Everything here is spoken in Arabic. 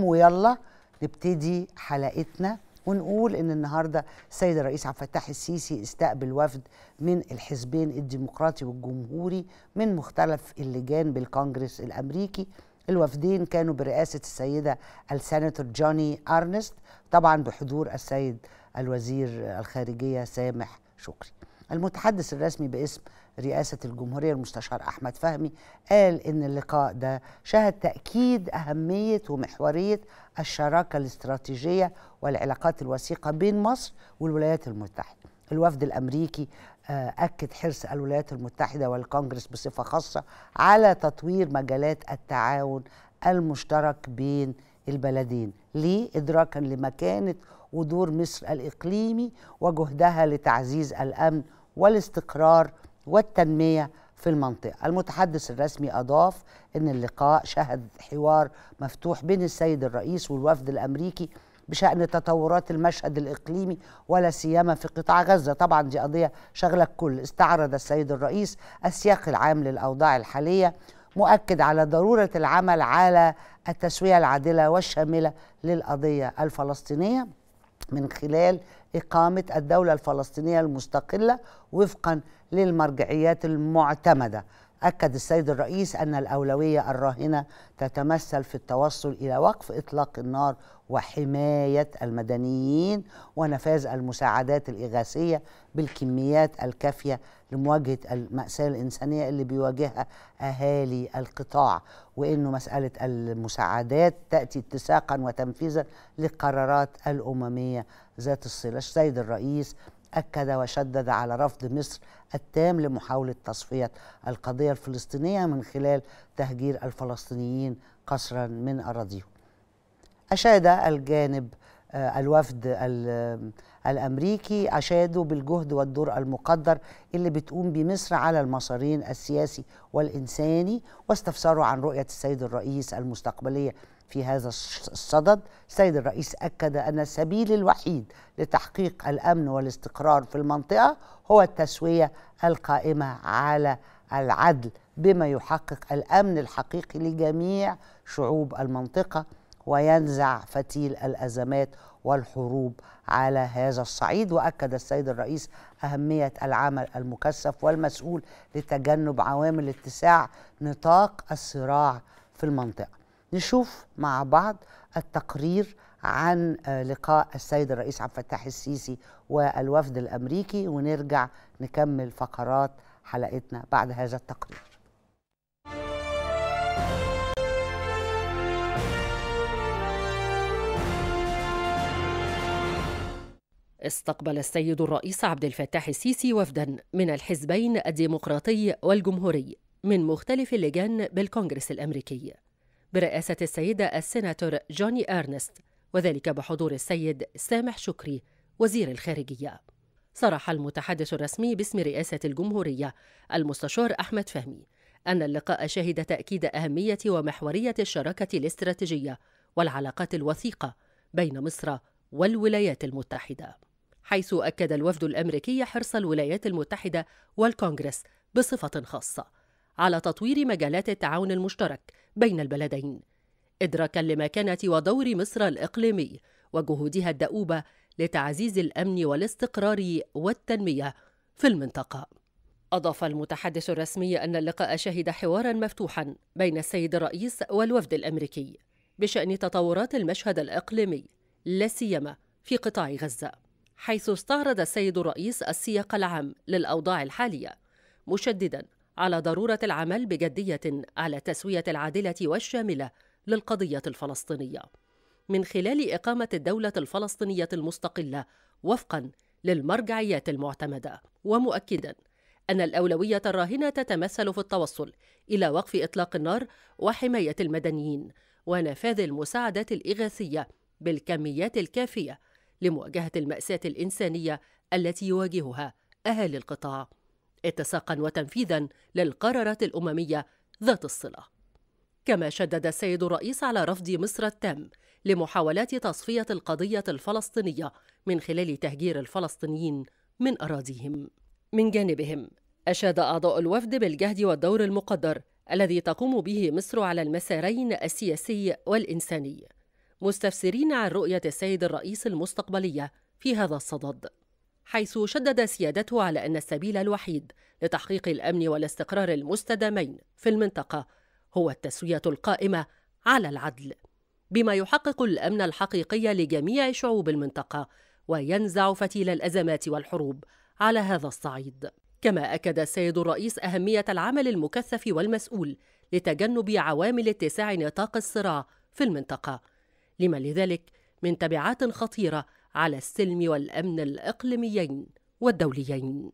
ويلا نبتدي حلقتنا ونقول ان النهارده السيد الرئيس عبد الفتاح السيسي استقبل وفد من الحزبين الديمقراطي والجمهوري من مختلف اللجان بالكونجرس الامريكي الوفدين كانوا برئاسه السيده السناتور جوني ارنست طبعا بحضور السيد الوزير الخارجيه سامح شكري المتحدث الرسمي باسم رئاسة الجمهورية المستشار أحمد فهمي قال إن اللقاء ده شهد تأكيد أهمية ومحورية الشراكة الاستراتيجية والعلاقات الوثيقة بين مصر والولايات المتحدة الوفد الأمريكي آه، أكد حرص الولايات المتحدة والكونجرس بصفة خاصة على تطوير مجالات التعاون المشترك بين البلدين ليه إدراكا لمكانة ودور مصر الإقليمي وجهدها لتعزيز الأمن والاستقرار والتنمية في المنطقة المتحدث الرسمي أضاف أن اللقاء شهد حوار مفتوح بين السيد الرئيس والوفد الأمريكي بشأن تطورات المشهد الإقليمي ولا سيما في قطاع غزة طبعا دي قضية شغلة الكل استعرض السيد الرئيس السياق العام للأوضاع الحالية مؤكد على ضرورة العمل على التسوية العادلة والشاملة للقضية الفلسطينية من خلال إقامة الدولة الفلسطينية المستقلة وفقا للمرجعيات المعتمدة أكد السيد الرئيس أن الأولوية الراهنة تتمثل في التوصل إلى وقف إطلاق النار وحماية المدنيين ونفاذ المساعدات الإغاثية بالكميات الكافية لمواجهة المأساة الإنسانية اللي بيواجهها أهالي القطاع وإنه مسألة المساعدات تأتي اتساقا وتنفيذا للقرارات الأممية ذات الصلة السيد الرئيس أكد وشدد على رفض مصر التام لمحاولة تصفية القضية الفلسطينية من خلال تهجير الفلسطينيين قسرا من أراضيهم أشاد الجانب آه، الوفد آه، الامريكي اشادوا بالجهد والدور المقدر اللي بتقوم بمصر على المسارين السياسي والانساني واستفسروا عن رؤيه السيد الرئيس المستقبليه في هذا الصدد السيد الرئيس أكد أن السبيل الوحيد لتحقيق الأمن والاستقرار في المنطقة هو التسوية القائمة على العدل بما يحقق الأمن الحقيقي لجميع شعوب المنطقة وينزع فتيل الأزمات والحروب على هذا الصعيد واكد السيد الرئيس اهميه العمل المكثف والمسؤول لتجنب عوامل اتساع نطاق الصراع في المنطقه نشوف مع بعض التقرير عن آه، لقاء السيد الرئيس عبد الفتاح السيسي والوفد الامريكي ونرجع نكمل فقرات حلقتنا بعد هذا التقرير استقبل السيد الرئيس عبد الفتاح السيسي وفدا من الحزبين الديمقراطي والجمهوري من مختلف اللجان بالكونغرس الامريكي برئاسة السيدة السيناتور جوني أرنست وذلك بحضور السيد سامح شكري وزير الخارجية صرح المتحدث الرسمي باسم رئاسة الجمهورية المستشار أحمد فهمي أن اللقاء شهد تأكيد أهمية ومحورية الشراكة الاستراتيجية والعلاقات الوثيقة بين مصر والولايات المتحدة حيث أكد الوفد الأمريكي حرص الولايات المتحدة والكونغرس بصفة خاصة على تطوير مجالات التعاون المشترك بين البلدين إدراكا لمكانة ودور مصر الإقليمي وجهودها الدؤوبة لتعزيز الأمن والاستقرار والتنمية في المنطقة. أضاف المتحدث الرسمي أن اللقاء شهد حوارا مفتوحا بين السيد الرئيس والوفد الأمريكي بشأن تطورات المشهد الإقليمي لا سيما في قطاع غزة حيث استعرض السيد الرئيس السياق العام للأوضاع الحالية مشددا على ضروره العمل بجديه على التسويه العادله والشامله للقضيه الفلسطينيه من خلال اقامه الدوله الفلسطينيه المستقله وفقا للمرجعيات المعتمده ومؤكدا ان الاولويه الراهنه تتمثل في التوصل الى وقف اطلاق النار وحمايه المدنيين ونفاذ المساعدات الاغاثيه بالكميات الكافيه لمواجهه الماساه الانسانيه التي يواجهها اهالي القطاع اتساقا وتنفيذا للقرارات الأممية ذات الصلة كما شدد السيد الرئيس على رفض مصر التام لمحاولات تصفية القضية الفلسطينية من خلال تهجير الفلسطينيين من أراضيهم من جانبهم أشاد أعضاء الوفد بالجهد والدور المقدر الذي تقوم به مصر على المسارين السياسي والإنساني مستفسرين عن رؤية السيد الرئيس المستقبلية في هذا الصدد حيث شدد سيادته على أن السبيل الوحيد لتحقيق الأمن والاستقرار المستدامين في المنطقة هو التسوية القائمة على العدل، بما يحقق الأمن الحقيقي لجميع شعوب المنطقة وينزع فتيل الأزمات والحروب على هذا الصعيد. كما أكد السيد الرئيس أهمية العمل المكثف والمسؤول لتجنب عوامل اتساع نطاق الصراع في المنطقة، لما لذلك من تبعات خطيرة على السلم والأمن الإقليميين والدوليين